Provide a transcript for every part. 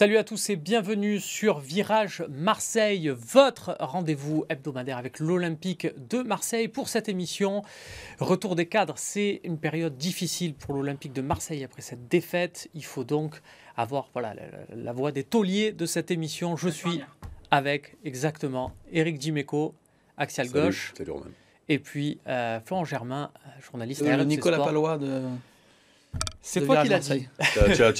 Salut à tous et bienvenue sur Virage Marseille, votre rendez-vous hebdomadaire avec l'Olympique de Marseille. Pour cette émission, retour des cadres, c'est une période difficile pour l'Olympique de Marseille après cette défaite. Il faut donc avoir voilà, la, voix des tauliers de cette émission. Je suis avec exactement Eric Dimeco, axial gauche. et puis euh, Florent Germain, euh, journaliste. Et euh, Nicolas Pallois Palois de... C'est toi qu'il a dit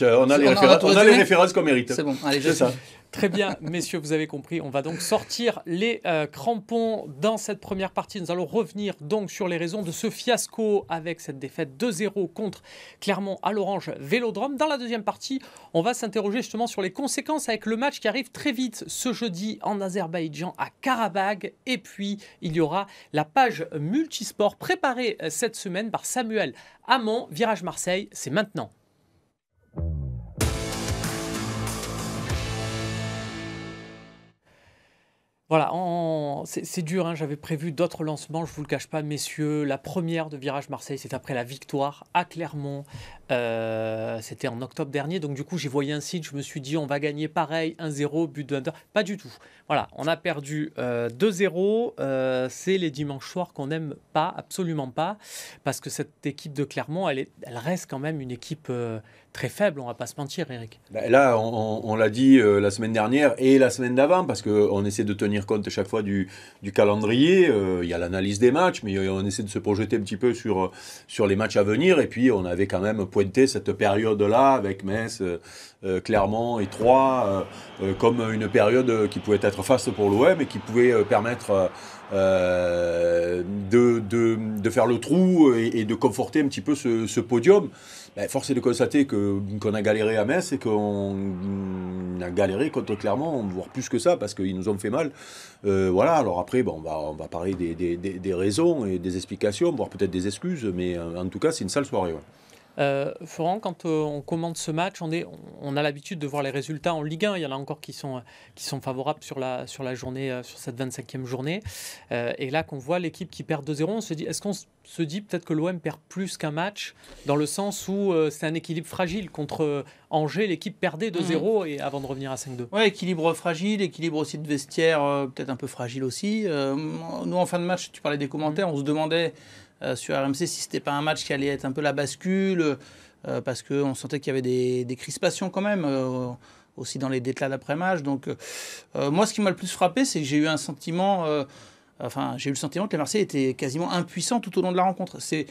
On a les références qu'on mérite. C'est bon, allez, je ça. Très bien, messieurs, vous avez compris. On va donc sortir les euh, crampons dans cette première partie. Nous allons revenir donc sur les raisons de ce fiasco avec cette défaite 2-0 contre Clermont à l'Orange Vélodrome. Dans la deuxième partie, on va s'interroger justement sur les conséquences avec le match qui arrive très vite ce jeudi en Azerbaïdjan à Karabagh. Et puis, il y aura la page multisport préparée euh, cette semaine par Samuel Hamon. Virage Marseille, c'est maintenant. Voilà, c'est dur, hein. j'avais prévu d'autres lancements, je ne vous le cache pas, messieurs. La première de Virage Marseille, c'est après la victoire à Clermont. Euh, c'était en octobre dernier, donc du coup, j'ai voyé un site, je me suis dit, on va gagner pareil, 1-0, but de Hunter. Pas du tout. Voilà, on a perdu 2-0. Euh, euh, c'est les dimanches soirs qu'on n'aime pas, absolument pas, parce que cette équipe de Clermont, elle, est, elle reste quand même une équipe très faible, on va pas se mentir, Eric. Bah, là, on, l'a dit euh, la semaine dernière et la semaine d'avant, parce qu'on essaie de tenir compte à chaque fois du, calendrier. Euh, il y a l'analyse des matchs, mais euh, on essaie de se projeter un petit peu sur, sur les matchs à venir. Et puis, on avait quand même pointé cette période-là avec Metz, clairement Clermont et Troyes comme une période qui pouvait être faste pour l'OM et qui pouvait permettre. De, de, faire le trou et, de conforter un petit peu ce, ce podium. Ben, force est de constater qu'on a galéré à Metz et qu'on a galéré contre Clermont, voire plus que ça, parce qu'ils nous ont fait mal. Euh, voilà, alors après, on, va, parler des, raisons et des explications, voire peut-être des excuses, mais euh, en tout cas, c'est une sale soirée. Euh, quand euh, on commente ce match, on, est, on a l'habitude de voir les résultats en Ligue 1. Il y en a encore qui sont, euh, qui sont favorables sur, la, sur, la journée, euh, sur cette 25e journée. et là, qu'on voit l'équipe qui perd 2-0, on se dit est-ce qu'on se dit peut-être que l'OM perd plus qu'un match dans le sens où c'est un équilibre fragile contre Angers L'équipe perdait 2-0 mhm. et avant de revenir à 5-2. Ouais, équilibre fragile, équilibre aussi de vestiaire, peut-être un peu fragile aussi. nous, en fin de match, tu parlais des commentaires, mhm. on se demandait. Euh, sur RMC si c'était pas un match qui allait être un peu la bascule, euh, parce parce qu'on sentait qu'il y avait des, crispations quand même, euh, aussi dans les déclats d'après-match. Donc, moi, ce qui m'a le plus frappé, c'est que j'ai eu un sentiment, enfin, j'ai eu le sentiment que les Marseillais étaient quasiment impuissants tout au long de la rencontre. C'est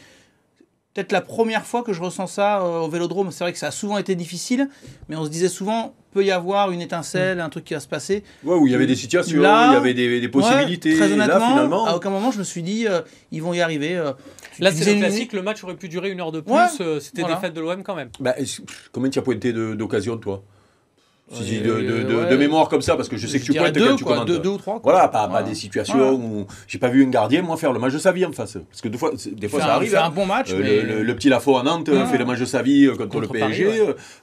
peut-être la première fois que je ressens ça au vélodrome. C'est vrai que ça a souvent été difficile, mais on se disait souvent, peut y avoir une étincelle, mm. un truc qui va se passer. Ouais, où il y avait des situations, il y avait des, possibilités. très honnêtement, finalement, à aucun moment je me suis dit euh, ils vont y arriver. Euh. là, c'est le classique, le match aurait pu durer une heure de plus, euh, c'était des fêtes de l'OM quand même. combien tu as pointé d'occasion, toi de, mémoire comme ça, parce que je sais que tu prêtes deux, quand tu commandes. Deux, ou trois. Voilà, pas, des situations où j'ai pas vu un gardien, moi, faire le match de sa vie en face. Parce que des fois, des fois ça arrive. C'est hein. un bon match. Euh, le, petit Lafaux à Nantes fait le match de sa vie euh, contre, le PSG.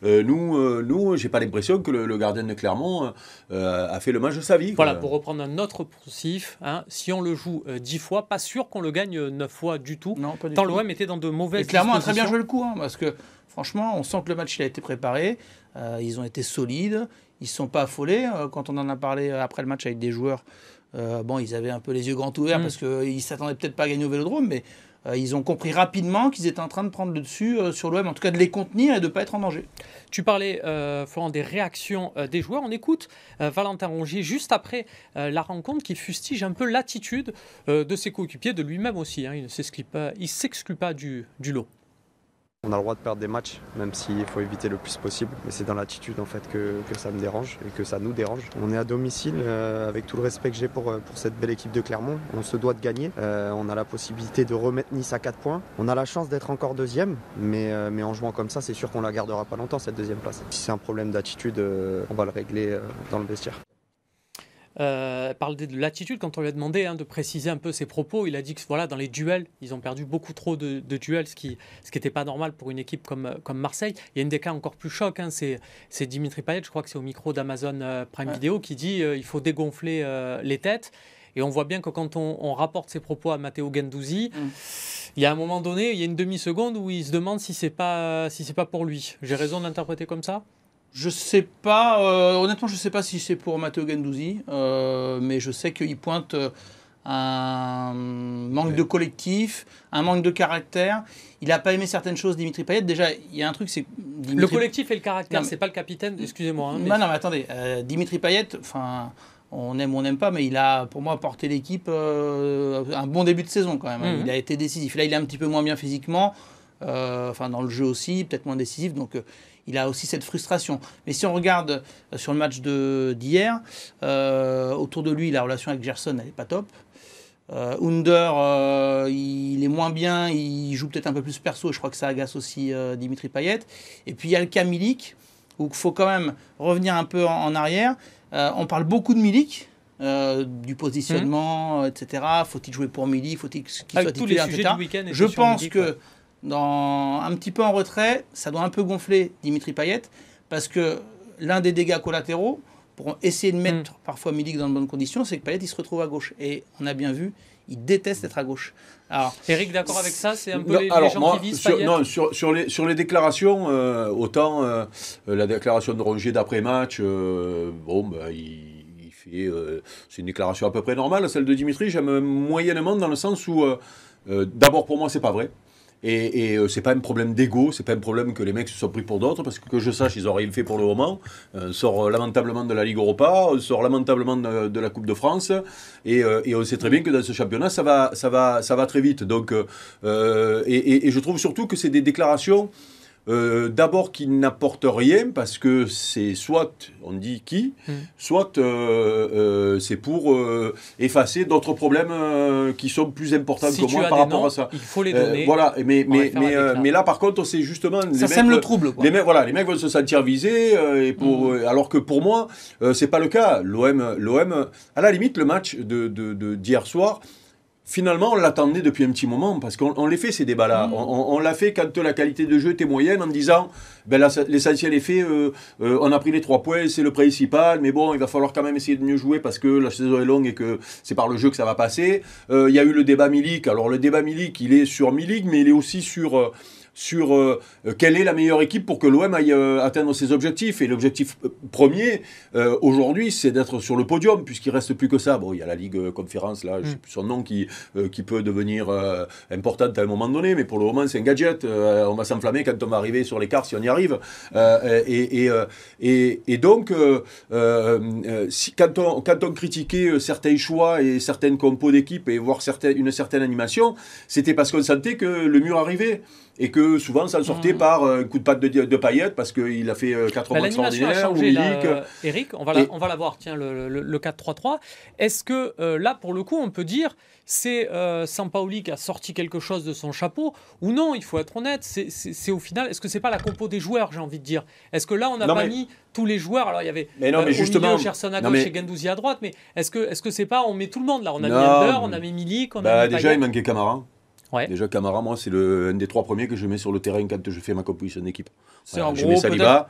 Euh, nous, nous j'ai pas l'impression que le, gardien de Clermont a fait le match de sa vie. Voilà, pour reprendre un autre poussif, hein, si on le joue dix fois, pas sûr qu'on le gagne neuf fois du tout. Non, pas du Tant l'OM était dans de mauvaises Et Clermont a très bien joué le coup, hein, parce que Franchement, on sent que le match il a été préparé. Euh, ils ont été solides. Ils ne sont pas affolés. Euh, quand on en a parlé euh, après le match avec des joueurs, bon, ils avaient un peu les yeux grands ouverts mm. parce qu'ils ne s'attendaient peut-être pas à gagner au vélodrome, mais ils ont compris rapidement qu'ils étaient en train de prendre le dessus sur l'OM, en tout cas de les contenir et de ne pas être en danger. Tu parlais, euh, des réactions des joueurs. On écoute Valentin Rongier juste après la rencontre qui fustige un peu l'attitude de ses coéquipiers, de lui-même aussi. Hein. Il ne s'exclut pas, du lot. On a le droit de perdre des matchs, même s'il faut éviter le plus possible. Mais c'est dans l'attitude en fait que, ça me dérange et que ça nous dérange. On est à domicile, euh, avec tout le respect que j'ai euh, pour, cette belle équipe de Clermont. On se doit de gagner. Euh, on a la possibilité de remettre Nice à 4 points. On a la chance d'être encore deuxième, mais, mais en jouant comme ça, c'est sûr qu'on la gardera pas longtemps cette deuxième place. Si c'est un problème d'attitude, on va le régler dans le vestiaire. Euh, parle de l'attitude. Quand on lui a demandé hein, de préciser un peu ses propos, il a dit que voilà, dans les duels, ils ont perdu beaucoup trop de, duels, ce qui n'était pas normal pour une équipe euh, comme, Marseille. Il y a une des cas encore plus choc, hein, c'est, Dimitri Payet, je crois que c'est au micro d'Amazon euh, Prime Video, qui dit il faut dégonfler les têtes. Et on voit bien que quand on, rapporte ses propos à Matteo Gendouzi, mm. il y a un moment donné, il y a une demi-seconde où il se demande si c'est pas si c'est pas pour lui. J'ai raison d'interpréter comme ça je sais pas, euh, honnêtement, je sais pas si c'est pour Matteo Gandouzi, euh, mais je sais qu'il pointe euh, un manque de collectif, un manque de caractère. Il n'a pas aimé certaines choses, Dimitri Payet. Déjà, il y a un truc, c'est. Le collectif et le caractère, c'est pas le capitaine, excusez-moi. Hein, non, non, mais attendez, Dimitri Payet, enfin. On aime ou on n'aime pas, mais il a pour moi porté l'équipe un bon début de saison quand même. Mhm. Il a été décisif. Là, il est un petit peu moins bien physiquement, enfin dans le jeu aussi, peut-être moins décisif. Donc il a aussi cette frustration. Mais si on regarde euh, sur le match d'hier, euh, autour de lui, la relation avec Gerson, elle n'est pas top. Euh, Under, euh, il est moins bien, il joue peut-être un peu plus perso, je crois que ça agace aussi Dimitri Payet. Et puis il y a le cas Milik, où il faut quand même revenir un peu en, arrière. on parle beaucoup de Milik, du positionnement, mhm. etc. Faut-il jouer pour Milik Faut-il qu'il soit tous Je pense que dans, un petit peu en retrait. Ça doit un peu gonfler Dimitri Payet parce que l'un des dégâts collatéraux pour essayer de mettre hmm. parfois Milik dans de bonnes conditions, c'est que Payet il se retrouve à gauche. Et on a bien vu, il déteste être à gauche. Alors, Eric, d'accord avec ça C'est un peu les, alors, gens qui visent sur, sur, les, sur les déclarations, euh, autant euh, euh, la déclaration de Roger d'après-match, bon, bah, il fait, c'est une déclaration à peu près normale. Celle de Dimitri, j'aime moyennement dans le sens où, d'abord pour moi, c'est pas vrai. Et, et n'est euh, c'est pas un problème d'ego, c'est pas un problème que les mecs se soient pris pour d'autres, parce que que je sache, ils ont rien fait pour le moment. On euh, sort euh, lamentablement de la Ligue Europa, on sort lamentablement de, la Coupe de France, et, on sait très bien que dans ce championnat, ça va, ça va, ça va très vite. Donc, et, je trouve surtout que c'est des déclarations. Euh, d'abord qui n'apporte rien parce que c'est soit on dit qui, hmm. soit euh, euh, c'est pour effacer d'autres problèmes qui sont plus importants que moi par rapport à ça. Il faut les donner. voilà, mais mais, mais, là par contre c'est justement ça sème le trouble. Les mecs voilà, les mecs veulent se sentir visés et pour hmm. alors que pour moi c'est pas le cas. L'OM l'OM à la limite le match de d'hier soir finalement, on l'attendait depuis un petit moment, parce qu'on les fait ces débats-là. Mm. On, l'a fait quand la qualité de jeu était moyenne, en disant, ben, l'essentiel est fait, euh, euh, on a pris les trois points, c'est le principal, mais bon, il va falloir quand même essayer de mieux jouer, parce que la saison est longue et que c'est par le jeu que ça va passer. Euh, il y a eu le débat Milik, alors le débat Milik, il est sur Milik, mais il est aussi sur sur euh, euh, quelle est la meilleure équipe pour que l'OM aille euh, atteindre ses objectifs. Et l'objectif premier, aujourd'hui, c'est d'être sur le podium, puisqu'il reste plus que ça. Bon, il y a la Ligue Conférence, là, je sais mm. plus son nom, qui, qui peut devenir importante à un moment donné, mais pour le moment, c'est un gadget. on va s'enflammer quand on va arriver sur les quarts, si on y arrive. Et, et, et, donc, si, quand, on, quand on critiquait certains choix et certaines compos d'équipe et voir une certaine animation, c'était parce qu'on sentait que le mur arrivait et que souvent ça le sortait mmh. par un euh, coup de patte de, de paillette parce qu'il a fait 4 euh, bah, extraordinaires euh, Eric, on va, la, on va la voir, tiens, le, 4-3-3. Est-ce que là, pour le coup, on peut dire c'est euh, Sampaoli qui a sorti quelque chose de son chapeau ou non Il faut être honnête, c'est au final, est-ce que c'est pas la compo des joueurs, j'ai envie de dire Est-ce que là, on n'a pas mis tous les joueurs Alors, il y avait mais non, mais justement, à gauche et Gendouzi à droite, mais est-ce que est -ce que c'est pas on met tout le monde là On a non, on a mis Milik, on a bah, Déjà, il manquait Camara. Déjà, Camara, moi, c'est l'un des trois premiers que je mets sur le terrain quand je fais ma composition d'équipe. C'est un en gros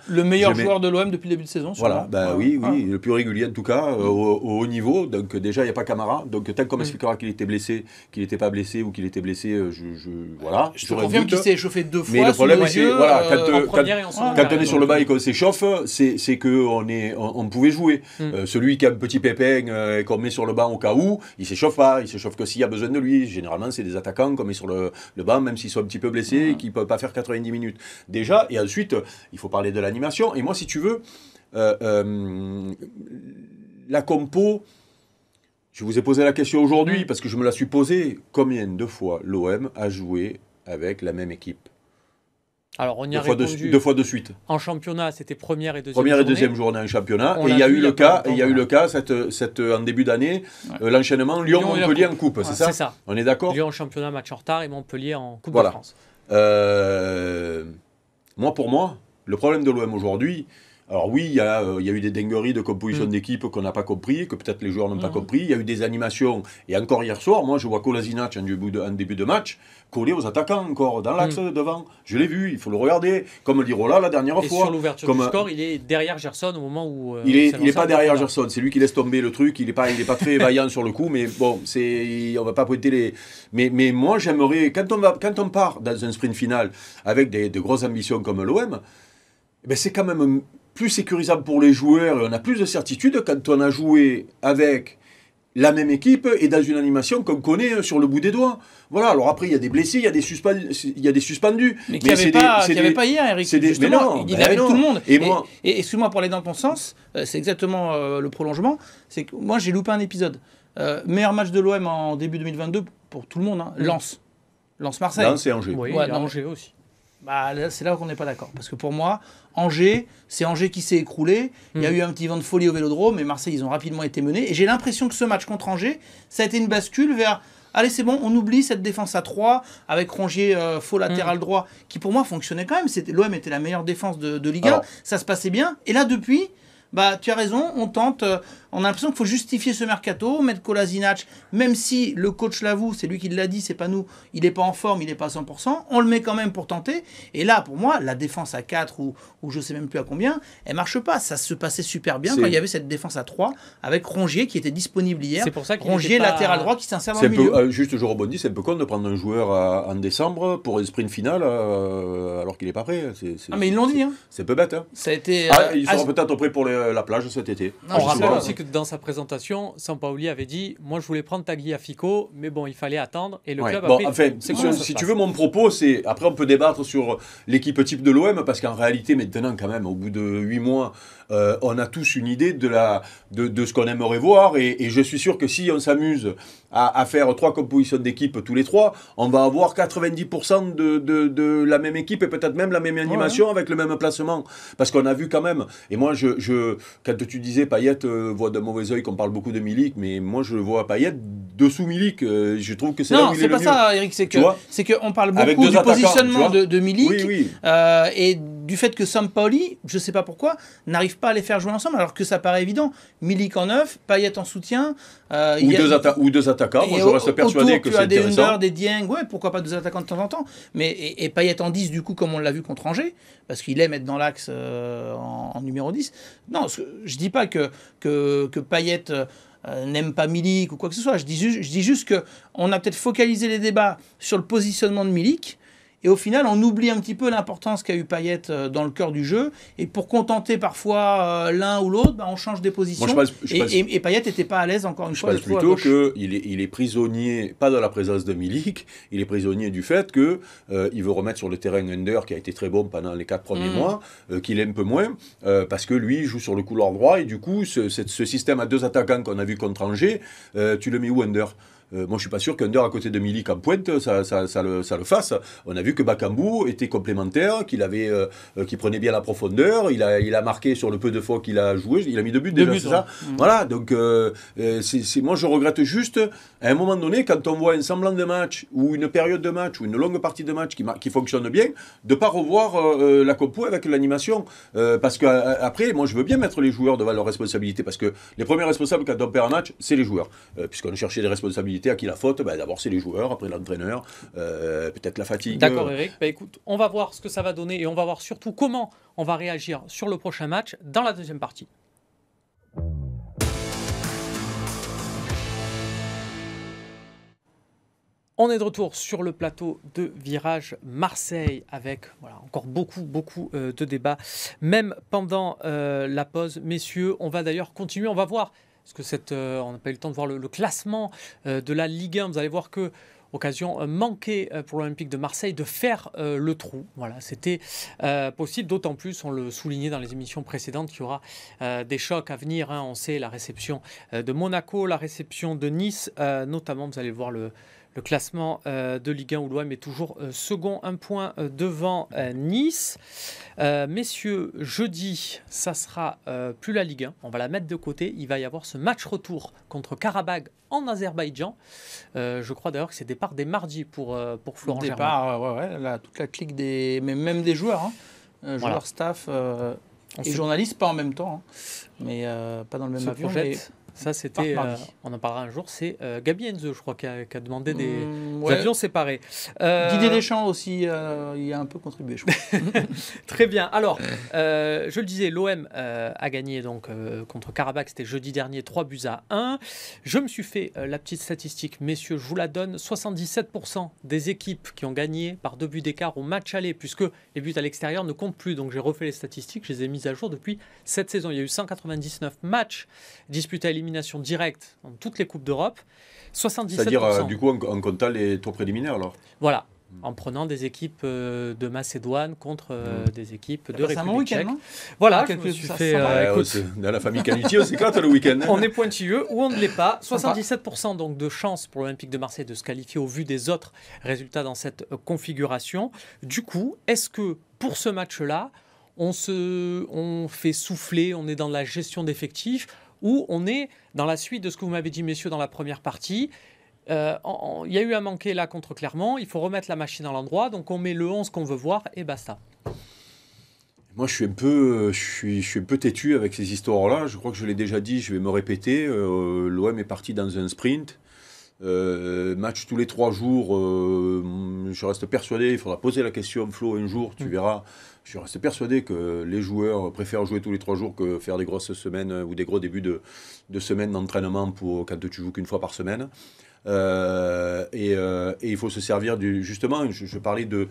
le meilleur joueur de l'OM depuis le début de saison. Voilà, bah, oui, oui, ah. le plus régulier en tout cas, euh, au, haut niveau. Donc déjà, il n'y a pas Camara. Donc tant qu'on mm. m'expliquera qu'il était blessé, qu'il n'était pas blessé ou qu'il était blessé, euh, je, je voilà. Je te confirme qu'il s'est échauffé deux fois. Mais le problème, c'est voilà, quand, euh, euh quand, quand, on est sur le banc et qu'on s'échauffe, c'est qu'on est, on, pouvait jouer. Mm. celui qui a un petit pépin et qu'on met sur le banc au cas où, il s'échauffe pas. Il s'échauffe que s'il y a besoin de lui. Généralement, c'est des attaquants comme mis sur le, banc, même s'il soit un petit peu blessé et qu'il ne peut pas faire 90 minutes. Déjà, et ensuite, il faut parler de l'animation. Et moi, si tu veux, euh, euh, la compo, je vous ai posé la question aujourd'hui parce que je me la suis posée. Combien de fois l'OM a joué avec la même équipe alors on y deux fois de, deux fois de suite. En championnat, c'était première et deuxième. Première et deuxième journée en championnat. et il y a eu le cas, il y a eu le cas cette, en début d'année, euh, l'enchaînement Lyon-Montpellier en coupe, c'est ça, On est d'accord. Lyon en championnat match en retard et Montpellier en coupe de France. Euh, moi pour moi, le problème de l'OM aujourd'hui, alors oui, euh, il y, a, eu des dingueries de composition mm. d'équipe qu'on n'a pas compris, que peut-être les joueurs n'ont pas mm. compris. Il y a eu des animations. Et encore hier soir, moi, je vois Kolasinac en début de, en début de match collé aux attaquants encore, dans l'axe mm. devant. Je l'ai vu, il faut le regarder. Comme Lirola la dernière fois. Sur l'ouverture du score, il est derrière Gerson au moment où. Euh, il n'est est pas derrière Gerson, c'est lui qui laisse tomber le truc. Il n'est pas, il est pas très vaillant sur le coup, mais bon, on va pas pointer les. Mais, mais moi, j'aimerais. Quand, on va, quand on part dans un sprint final avec de grosses ambitions comme l'OM, eh ben c'est quand même plus sécurisable pour les joueurs on a plus de certitude quand on a joué avec la même équipe et dans une animation qu'on connaît hein, sur le bout des doigts. Voilà, alors après, il y a des blessés, il y a des, suspendus. Il y a des suspendus. Mais qu'il n'y avait, pas hier, Eric. il y ben avait tout le monde. Et, moi, et, excuse-moi pour aller dans ton sens, c'est exactement euh, le prolongement. C'est que moi, j'ai loupé un épisode. Euh, meilleur match de l'OM en début 2022 pour tout le monde, lance. Hein. Lance Marseille. Lance et Angers. Oui, Angers aussi. Bah, c'est là qu'on n'est pas d'accord. Parce que pour moi, Angers, c'est Angers qui s'est écroulé. Il y a mm. eu un petit vent de folie au vélodrome mais Marseille, ils ont rapidement été menés. Et j'ai l'impression que ce match contre Angers, ça a été une bascule vers. Allez, c'est bon, on oublie cette défense à 3 avec Rongier euh, faux latéral mm. droit qui, pour moi, fonctionnait quand même. L'OM était la meilleure défense de, Ligue 1. Ça se passait bien. Et là, depuis, bah tu as raison, on tente, euh, on a l'impression qu'il faut justifier ce mercato, mettre Kolasinac, même si le coach l'avoue, c'est lui qui l'a dit, c'est pas nous, il n'est pas en forme, il n'est pas à 100%, on le met quand même pour tenter. Et là, pour moi, la défense à 4 ou, ou je sais même plus à combien, elle marche pas. Ça se passait super bien quand il y avait cette défense à 3 avec Rongier qui était disponible hier. C'est pour ça qu'il Rongier, latéral droit qui s'insère dans le milieu. Peu, juste, je rebondis, c'est un peu con de prendre un joueur euh, en décembre pour une sprint final euh, alors qu'il n'est pas prêt. ah, mais ils l'ont dit. Hein. C'est peu bête. Hein. Ça a été, ah, ils seront peut-être prêts pour les euh, la plage cet été. on ah, rappelle aussi que dans sa présentation, Sampaoli avait dit Moi, je voulais prendre Tagliafico, mais bon, il fallait attendre. Et le club a pris... enfin, si, tu veux, mon propos, c'est. Après, on peut débattre sur l'équipe type de l'OM, parce qu'en réalité, maintenant, quand même, au bout de 8 mois, euh, on a tous une idée de, la, de, ce qu'on aimerait voir. Et, je suis sûr que si on s'amuse à, faire trois compositions d'équipe tous les trois, on va avoir 90% de, la même équipe et peut-être même la même animation avec le même placement. Parce qu'on a vu quand même. Et moi, je, quand tu disais Payette euh, voit d'un mauvais oeil qu'on parle beaucoup de Milik, mais moi, je vois Payette dessous Milik. Euh, je trouve que c'est Non, c'est pas ça, Eric. C'est que, on parle beaucoup du positionnement de, Milik. Oui, oui du fait que Sam Sampaoli, je ne sais pas pourquoi, n'arrive pas à les faire jouer ensemble, alors que ça paraît évident. Milik en neuf, Payet en soutien. Euh, ou, deux attaquants, moi je reste persuadé que c'est intéressant. Des Under, des Dieng, ouais, pourquoi pas deux attaquants de temps en temps. Mais, et, et Payet en 10, du coup, comme on l'a vu contre Angers, parce qu'il aime être dans l'axe euh, en, numéro 10. Non, je ne dis pas que, que, Payet euh, n'aime pas Milik ou quoi que ce soit. Je dis, je dis juste qu'on a peut-être focalisé les débats sur le positionnement de Milik et au final, on oublie un petit peu l'importance qu'a eu Payet euh, dans le cœur du jeu. Et pour contenter parfois euh, l'un ou l'autre, bah, on change des positions. et, et, Payet n'était pas à l'aise encore une fois. Je pense plutôt qu'il est, il est prisonnier, pas de la présence de Milik, il est prisonnier du fait qu'il euh, il veut remettre sur le terrain Under qui a été très bon pendant les quatre premiers mm. mois, qu'il aime un peu moins, parce que lui joue sur le couloir droit. Et du coup, ce, système à deux attaquants qu'on a vu contre Angers, tu le mets où Ender euh, moi, je suis pas sûr qu'un à côté de Milik en pointe, ça, ça, le, ça, le, fasse. On a vu que Bakambu était complémentaire, qu'il avait, euh, euh, qu'il prenait bien la profondeur. Il a, il a marqué sur le peu de fois qu'il a joué. Il a mis deux buts déjà, c'est ça. Mm. Voilà. Donc, c'est, moi, je regrette juste à un moment donné quand on voit un semblant de match ou une période de match ou une longue partie de match qui, qui fonctionne bien, de pas revoir la compo avec l'animation, parce que après, moi, je veux bien mettre les joueurs devant leurs responsabilités, parce que les premiers responsables quand on perd un match, c'est les joueurs, puisqu'on cherchait des responsabilités à qui la faute ben, D'abord, c'est les joueurs, après l'entraîneur, euh, peut-être la fatigue. D'accord, Eric. Ben, écoute, on va voir ce que ça va donner et on va voir surtout comment on va réagir sur le prochain match dans la deuxième partie. On est de retour sur le plateau de Virage Marseille avec voilà, encore beaucoup, beaucoup euh, de débats, même pendant euh, la pause. Messieurs, on va d'ailleurs continuer, on va voir parce que cette, euh, on n'a pas eu le temps de voir le, classement euh, de la Ligue 1. Vous allez voir que occasion euh, manquée pour l'Olympique de Marseille de faire le trou. Voilà, c'était possible, d'autant plus, on le soulignait dans les émissions précédentes, qu'il y aura des chocs à venir. Hein. On sait la réception de Monaco, la réception de Nice, notamment, vous allez voir le, le classement euh, de Ligue 1 où l'OM est toujours euh, second, un point euh, devant Nice. messieurs, jeudi, ça sera plus la Ligue 1. On va la mettre de côté. Il va y avoir ce match retour contre Karabag en Azerbaïdjan. je crois d'ailleurs que c'est départ des mardis pour, pour Florent Départ, toute la clique des. Mais même des joueurs, hein. joueurs, staff. et journalistes, pas en même temps, hein. mais pas dans le même avion. Ça, c'était. Euh, on en parlera un jour. C'est euh, Gabi Enzo, je crois, qui a, demandé des, mmh, séparées. avions séparés. Euh, Didier Deschamps aussi, euh, il a un peu contribué, je crois. Très bien. Alors, je le disais, l'OM a gagné donc contre Karabakh. C'était jeudi dernier, 3 buts à 1. Je me suis fait la petite statistique, messieurs, je vous la donne. 77% des équipes qui ont gagné par deux buts d'écart au match aller, puisque les buts à l'extérieur ne comptent plus. Donc, j'ai refait les statistiques. Je les ai mises à jour depuis cette saison. Il y a eu 199 matchs disputés à élimination directe dans toutes les Coupes d'Europe. 77%. C'est-à-dire, euh, du coup, en, comptant les tours préliminaires, alors Voilà, hmm. en prenant des équipes euh, de Macédoine contre euh, hmm. des équipes de République tchèque. Voilà, ah, je me suis fait... dans la famille Canuti, on s'éclate le week-end. On est pointilleux ou on ne l'est pas. 77% donc de chances pour l'Olympique de Marseille de se qualifier au vu des autres résultats dans cette configuration. Du coup, est-ce que pour ce match-là, on, se, on fait souffler, on est dans la gestion d'effectifs où on est dans la suite de ce que vous m'avez dit, messieurs, dans la première partie. Euh, il y a eu un manqué là contre Clermont, il faut remettre la machine à l'endroit, donc on met le 11 qu'on veut voir et basta. Moi, je suis un peu, je suis, je suis têtu avec ces histoires-là. Je crois que je l'ai déjà dit, je vais me répéter. Euh, L'OM est parti dans un sprint. Euh, match tous les trois jours, je reste persuadé, il faudra poser la question, Flo, un jour, tu mm. verras, je suis persuadé que les joueurs préfèrent jouer tous les trois jours que faire des grosses semaines euh, ou des gros débuts de, de semaine d'entraînement pour quand tu joues qu'une fois par semaine. Euh, euh, et, il faut se servir du. Justement, je parlais de,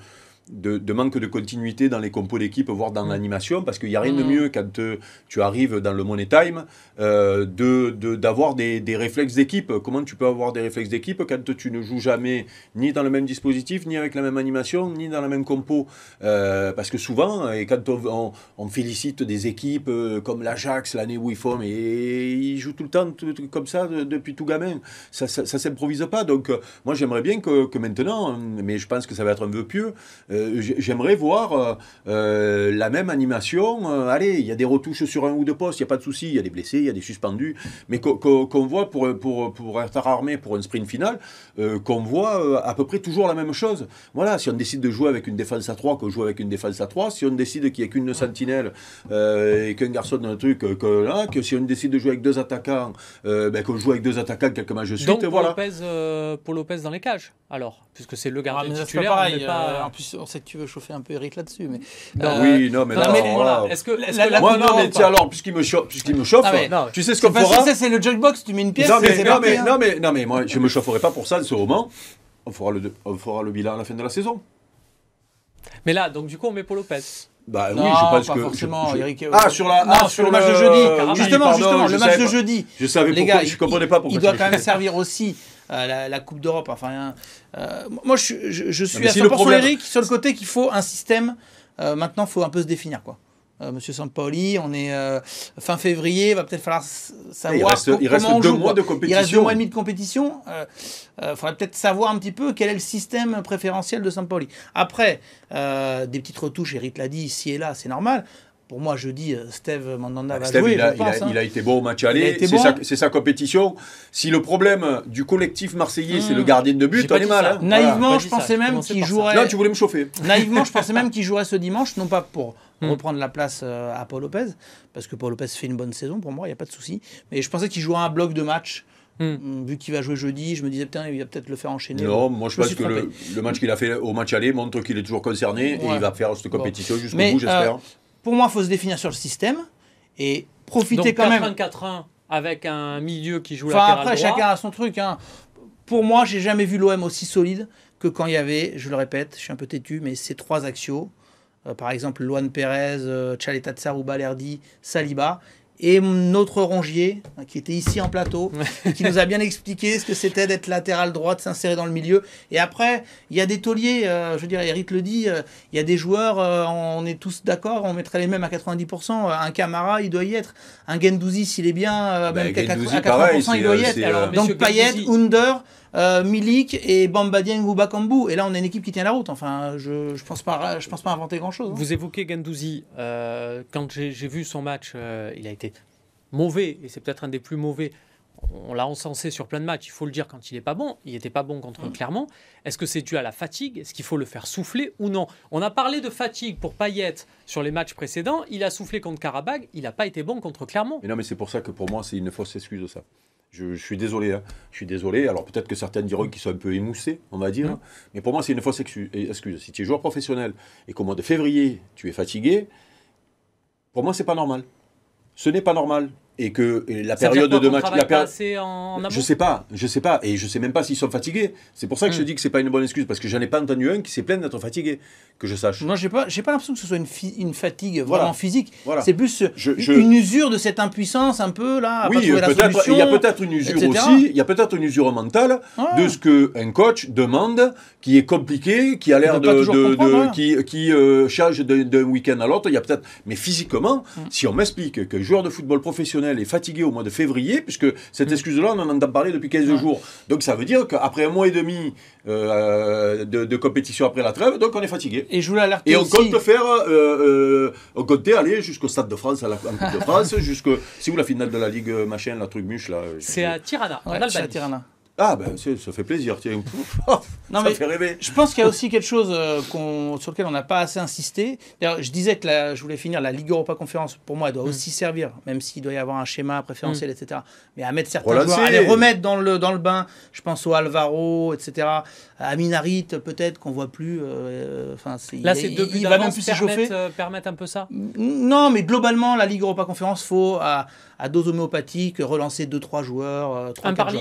de, manque de continuité dans les compos d'équipe, voire dans mm. l'animation, parce qu'il n'y a rien de mm. mieux quand euh, tu arrives dans le Money Time euh, d'avoir des, réflexes d'équipe. Comment tu peux avoir des réflexes d'équipe quand tu ne joues jamais ni dans le même dispositif, ni avec la même animation, ni dans la même compo euh, Parce que souvent, et quand on, félicite des équipes comme l'Ajax, l'année où ils font, et ils jouent tout le temps comme ça depuis tout gamin, ça ne s'improvise pas. Donc, moi, j'aimerais bien que, maintenant, mais je pense que ça va être un vœu pieux, euh, j'aimerais voir euh, euh, la même animation. allez, il y a des retouches sur un ou deux postes, il n'y a pas de souci, il y a des blessés, il y a des suspendus, mais qu'on voit pour, pour, pour être armé pour un sprint final, qu'on voit à peu près toujours la même chose. Voilà, si on décide de jouer avec une défense à 3, qu'on joue avec une défense à 3, si on décide qu'il n'y a qu'une sentinelle et qu'un garçon dans un truc, que, là, que si on décide de jouer avec deux attaquants, ben, qu'on joue avec deux attaquants quelques matchs de suite, Donc, voilà. Lopez, pour Lopez dans les cages, alors, puisque c'est le gardien ah, titulaire on que tu veux chauffer un peu Eric là-dessus, mais. Euh, oui, non, mais là, Est-ce que, moi, non, mais tiens, alors, puisqu'il me chauffe, puisqu'il me chauffe, euh, tu sais ce qu'on fera C'est le jukebox, tu mets une pièce. Non, mais, hein. non, mais, non, mais, moi, je me chaufferai pas pour ça, de ce roman. On fera le, on fera le bilan à la fin de la saison. Mais là, donc du coup, on met Paul Lopez. Bah oui, je pense pas que. Forcément, je, Eric, euh, ah, sur, la, ah, sur, le match de jeudi. Ah justement, justement, le match de jeudi. Je savais Les pourquoi, gars, je comprenais pas pourquoi. Il doit quand même servir aussi euh, la, Coupe d'Europe. Enfin, euh, moi, je, suis à 100% sur le côté qu'il faut un système. Euh, maintenant, il faut un peu se définir, quoi. Monsieur Sampaoli, on est fin février, va peut-être falloir savoir. il reste, comment deux mois de compétition. Il reste deux mois et demi de compétition. Il faudrait peut-être savoir un petit peu quel est le système préférentiel de Sampaoli. Après, des petites retouches, Eric l'a dit, ici et là, c'est normal pour moi, je dis, euh, Steve Mandanda ah, va jouer. Hein. Il a, été bon au match aller. C'est sa, compétition. Si le problème du collectif marseillais, c'est le hmm. gardien de but, on est mal. Hein. Naïvement, je pensais même qu'il jouerait. Là, tu voulais me chauffer. Naïvement, je pensais même qu'il jouerait ce dimanche, non pas pour hmm. reprendre la place euh, à Paul Lopez, parce que Paul Lopez fait une bonne saison pour moi, il n'y a pas de souci. Mais je pensais qu'il jouerait un bloc de match. Hmm. Vu qu'il va jouer jeudi, je me disais, putain, il va peut-être le faire enchaîner. Non, moi je, pense que le, match qu'il a fait au match aller montre qu'il est toujours concerné et il va faire cette compétition jusqu'au bout, j'espère. Euh, pour moi, il faut se définir sur le système et profiter quand même. 4-1 avec un milieu qui joue enfin, Après, chacun a son truc. Hein. Pour moi, j'ai jamais vu l'OM aussi solide que quand il y avait, je le répète, je suis un peu têtu, mais ces trois axios, euh, par exemple, Luan Perez, euh, Chaleta ou Balerdi, Saliba et notre rongier, hein, qui était ici en plateau, qui nous a bien expliqué ce que c'était d'être latéral droit, de s'insérer dans le milieu. Et après, il y a des tauliers, euh, je veux dire, Eric le dit, euh, il y a des joueurs, euh, on est tous d'accord, on mettrait les mêmes à 90%. Un Camara, il doit y être. Un Gendouzi, s'il est bien, bah, à 80%, il doit y être. donc Payet, Under, euh, Milik et Bambadien ou Bakambu. Et là, on a une équipe qui tient la route. Enfin, je, ne pense pas, inventer grand chose. Hein. Vous évoquez Gandouzi. Euh, quand j'ai vu son match, euh, il a été mauvais et c'est peut-être un des plus mauvais. On l'a encensé sur plein de matchs, il faut le dire, quand il n'est pas bon. Il n'était pas bon contre mmh. Clermont. Est-ce que c'est dû à la fatigue Est-ce qu'il faut le faire souffler ou non On a parlé de fatigue pour Payet sur les matchs précédents. Il a soufflé contre Karabag, il n'a pas été bon contre Clermont. Mais non, mais c'est pour ça que pour moi, c'est une fausse excuse de ça. Je, suis désolé. Hein. Je suis désolé. Alors peut-être que certaines diront qu'ils sont un peu émoussés, on va dire. Mmh. Mais pour moi, c'est une fausse excuse. Si tu es joueur professionnel et qu'au mois de février, tu es fatigué, pour moi, c'est pas normal. Ce n'est pas normal et que euh, la période de match, la en, je sais pas, je sais pas, et je sais même pas s'ils sont fatigués. C'est pour ça que je hmm. dis que c'est pas une bonne excuse parce que j'en ai pas entendu un qui s'est plaint d'être fatigué, que je sache. Non, j'ai pas, j'ai pas l'impression que ce soit une, une fatigue vraiment physique. C'est plus euh, une usure de cette impuissance un peu là. oui, Il y a peut-être une usure aussi. Il y a peut-être une usure mentale de ce que un coach demande, qui est compliqué, qui a l'air de, qui, qui euh, charge d'un week-end à l'autre. Il y a peut-être, mais physiquement, hmm. si on m'explique que joueur de football professionnel est fatigué au mois de février, puisque cette mm. excuse-là, on en entend parler depuis 15 jours. Donc ça veut dire qu'après un mois et demi euh, euh, de, compétition après la trêve, donc on est fatigué. Et je voulais alerter Et on compte faire, euh, on comptait aller jusqu'au Stade de France, à la, Coupe de France, jusqu'au, si vous la finale de la Ligue machin, la truc muche là. C'est à Tirana, en Albanie. Ah ben ça fait plaisir, tiens. Oh, non, ça mais fait rêver. Je pense qu'il y a aussi quelque chose euh, sur lequel on n'a pas assez insisté. je disais que je voulais finir la Ligue Europa Conférence. Pour moi, elle doit mm. aussi servir, même s'il doit y avoir un schéma préférentiel, mm. etc. Mais à mettre certains joueurs, à les remettre dans le dans le bain. Je pense au Alvaro, etc. À Minarit, peut-être qu'on voit plus. Euh, là, c'est deux il va même plus euh, permettre un peu ça. Non, mais globalement, la Ligue Europa Conférence, faut à, à dose homéopathique relancer deux trois joueurs. 3, un par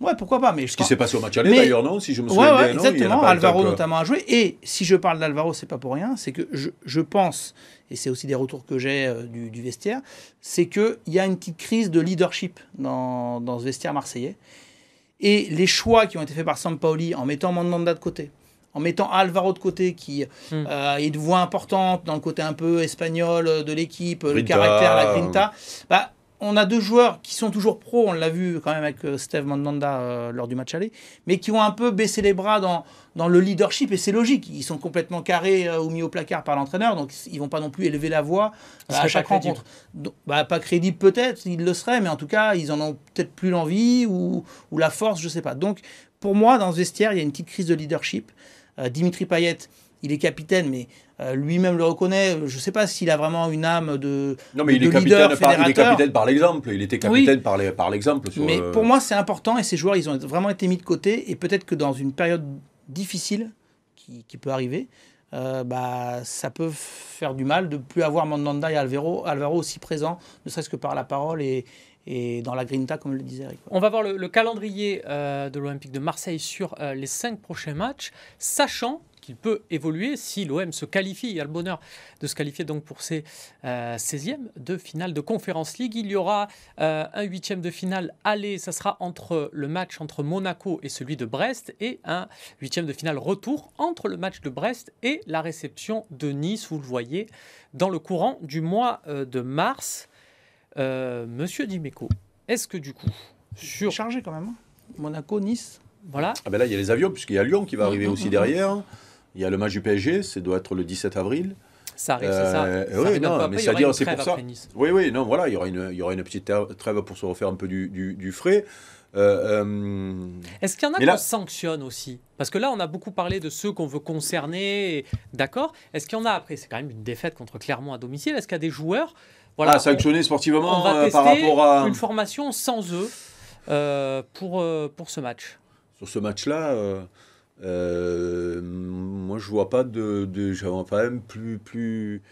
Ouais, pourquoi pas. Mais je Ce qui s'est passé au match aller d'ailleurs, non Si je me souviens bien, exactement. Alvaro notamment a joué. Et si je parle d'Alvaro, c'est pas pour rien. C'est que je, je, pense, et c'est aussi des retours que j'ai euh, du, vestiaire, c'est qu'il y a une petite crise de leadership dans, dans, ce vestiaire marseillais. Et les choix qui ont été faits par Sampaoli en mettant Mandanda de côté, en mettant Alvaro de côté, qui hmm. euh, est une voix importante dans le côté un peu espagnol euh, de l'équipe, le caractère, la grinta, bah, on a deux joueurs qui sont toujours pros, on l'a vu quand même avec euh, Steve Mandanda euh, lors du match aller, mais qui ont un peu baissé les bras dans, dans le leadership, et c'est logique, ils sont complètement carrés euh, ou mis au placard par l'entraîneur, donc ils vont pas non plus élever la voix à chaque rencontre. Bah, pas crédible peut-être, ils le seraient, mais en tout cas, ils en ont peut-être plus l'envie ou, la force, je sais pas. Donc pour moi, dans ce vestiaire, il y a une petite crise de leadership. Dimitri Payet, il est capitaine, mais euh, lui-même le reconnaît. Je ne sais pas s'il a vraiment une âme de. mais il, est leader, capitaine par, l'exemple. Il était capitaine par, l'exemple. mais euh, pour moi, c'est important et ces joueurs, ils ont vraiment été mis de côté. Et peut-être que dans une période difficile qui, peut arriver, euh, bah, ça peut faire du mal de plus avoir Mandanda et Alvaro, Alvaro aussi présents, ne serait-ce que par la parole et, et dans la Grinta, comme le disait Eric. On va voir le, calendrier de l'Olympique de Marseille sur les cinq prochains matchs, sachant il peut évoluer si l'OM se qualifie. Il a le bonheur de se qualifier donc pour ses 16e euh, de finale de Conférence League. Il y aura un euh, un huitième de finale aller. Ça sera entre le match entre Monaco et celui de Brest et un 8e de finale retour entre le match de Brest et la réception de Nice. Vous le voyez dans le courant du mois euh, de mars. Monsieur Dimeco, est-ce que du coup, sur chargé quand même, hein. Monaco, Nice. Voilà. Ah ben là, il y a les avions, puisqu'il y a Lyon qui va arriver mm, mm, aussi mm, derrière. Il y a le match du PSG, ça doit être le 17 avril. Ça arrive, c'est ça. Euh, oui, non, mais cest pour ça. Oui, oui, non, voilà, il y aura une, il y aura une petite trêve pour se refaire un peu du, du, frais. Euh, euh, Est-ce qu'il y en a qui sanctionne aussi Parce que là, on a beaucoup parlé de ceux qu'on veut concerner, d'accord Est-ce qu'il y en a après C'est quand même une défaite contre Clermont à domicile. Est-ce qu'il y a des joueurs voilà, ah, sanctionnés sportivement par rapport à. Une formation sans eux pour, pour ce match Sur ce match-là euh, moi, je vois pas de, de j'avais quand même plus, plus,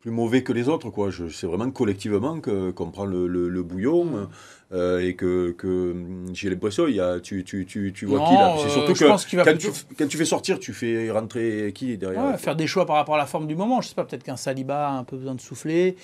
plus mauvais que les autres, quoi. C'est vraiment collectivement qu'on prend le, bouillon mm. euh, et que, que j'ai l'impression, il y a, tu, tu, tu, tu vois qui là. C'est euh, surtout que quand, tu, quand, tu, fais sortir, tu fais rentrer qui derrière. faire des choix par rapport à la forme du moment. Je sais pas, peut-être qu'un Saliba a un peu besoin de souffler.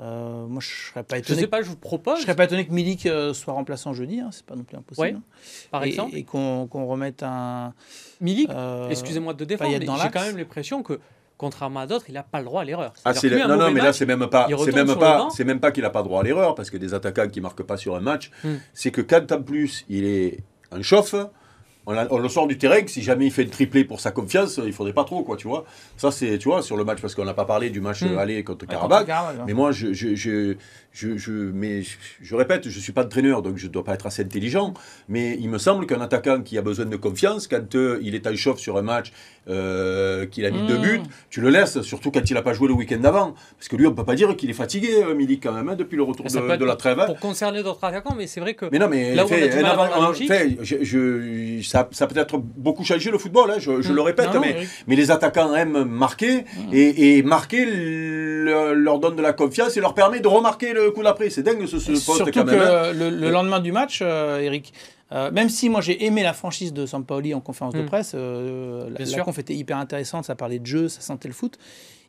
Euh, moi, je serais Je sais pas, je vous propose. Je serais pas étonné que Milik euh, soit remplaçant jeudi, hein, c'est pas non plus impossible. Hein. par exemple. Et qu'on remette un. Milik, euh, excusez-moi de défendre, j'ai quand même l'impression que. Contrairement à d'autres, il n'a pas le droit à l'erreur. Ah, non, non, mais là, c'est même pas, c'est même pas, c'est même pas qu'il n'a pas le droit à l'erreur, parce que des attaquants qui marquent pas sur un match, hmm. c'est que quand en plus il est un chauffe, on, le sort du terrain si jamais il fait le triplé pour sa confiance, il faudrait pas trop, quoi, tu vois. Ça, c'est, tu vois, sur le match, parce qu'on n'a pas parlé du match hmm. euh, aller contre Karabakh. mais moi, je, je, je, je, mais je, répète, je suis pas de traîneur, donc je ne dois pas être assez intelligent. Mais il me semble qu'un attaquant qui a besoin de confiance, quand euh, il est en chauffe sur un match, euh, qu'il a mis deux hmm. buts, tu le laisses, surtout quand il n'a pas joué le week-end d'avant. Parce que lui, on ne peut pas dire qu'il est fatigué, Milik, quand même, hein, depuis le retour de, la trêve. Hein. Pour concerner d'autres attaquants, mais c'est vrai que. Mais non, mais là où on a du ça, peut-être beaucoup changé le football, hein, je, le mm. répète, mais, mais, les attaquants aiment marquer mm. et, marquer leur donne de la confiance et leur permet de remarquer le coup d'après. C'est dingue ce, poste surtout quand même. Que hein. le, lendemain du match, euh, Eric. Euh, même si moi j'ai aimé la franchise de Sampaoli en conférence de mm. presse, euh, la, conférence conf était hyper intéressante, ça parlait de jeu, ça sentait le foot.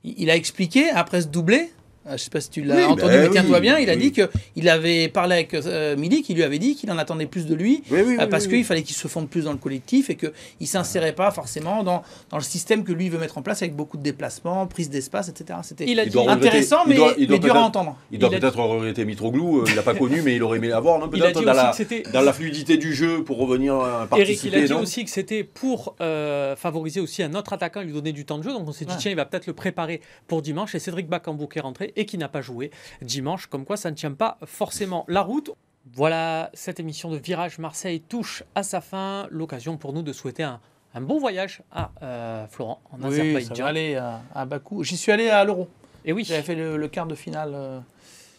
Il, il a expliqué après ce doublé, ah, je ne sais pas si tu l'as entendu, ben mais tiens-toi bien, il a dit dit qu'il avait parlé avec euh, Milik, lui avait dit qu'il en attendait plus de lui, euh, parce qu'il fallait qu'il se fonde plus dans le collectif et qu'il ne s'insérait pas forcément dans, le système que lui veut mettre en place avec beaucoup de déplacements, prise d'espace, etc. C'était intéressant, mais, il doit, il doit dur à entendre. Il doit peut-être regretter Mitroglou, euh, il l'a pas connu, mais il aurait aimé l'avoir, peut dans, la fluidité du jeu pour revenir participer. Eric, il a dit aussi que c'était pour euh, favoriser aussi un autre attaquant, lui donner du temps de jeu, donc on s'est dit, tiens, il va peut-être le préparer pour dimanche, et Cédric qui est rentré et qui n'a pas joué dimanche, comme quoi ça ne tient pas forcément la route. Voilà, cette émission de Virage Marseille touche à sa fin. L'occasion pour nous de souhaiter un, bon voyage à euh, Florent, en oui, Ça va aller à, à Bakou. J'y suis allé à l'Euro. Et eh oui. J'avais fait le, quart de finale. Euh,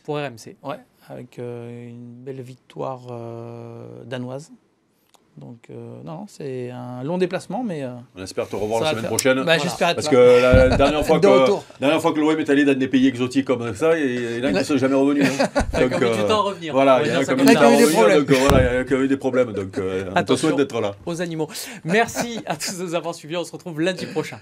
pour RMC. Ouais, avec euh, une belle victoire danoise. Donc, euh, non, c'est un long déplacement, mais. Euh, on espère te revoir la semaine prochaine. Bah, J'espère Parce que la, dernière fois que, dernière l'OM est allé dans des pays exotiques comme ça, il y en a jamais revenu hein. donc, revenir. Euh, voilà, il y a qui du eu des problèmes. Donc, voilà, il y a eu des problèmes. Donc, souhaite d'être là. Aux animaux. Merci à tous de nous avoir suivis. On se retrouve lundi prochain.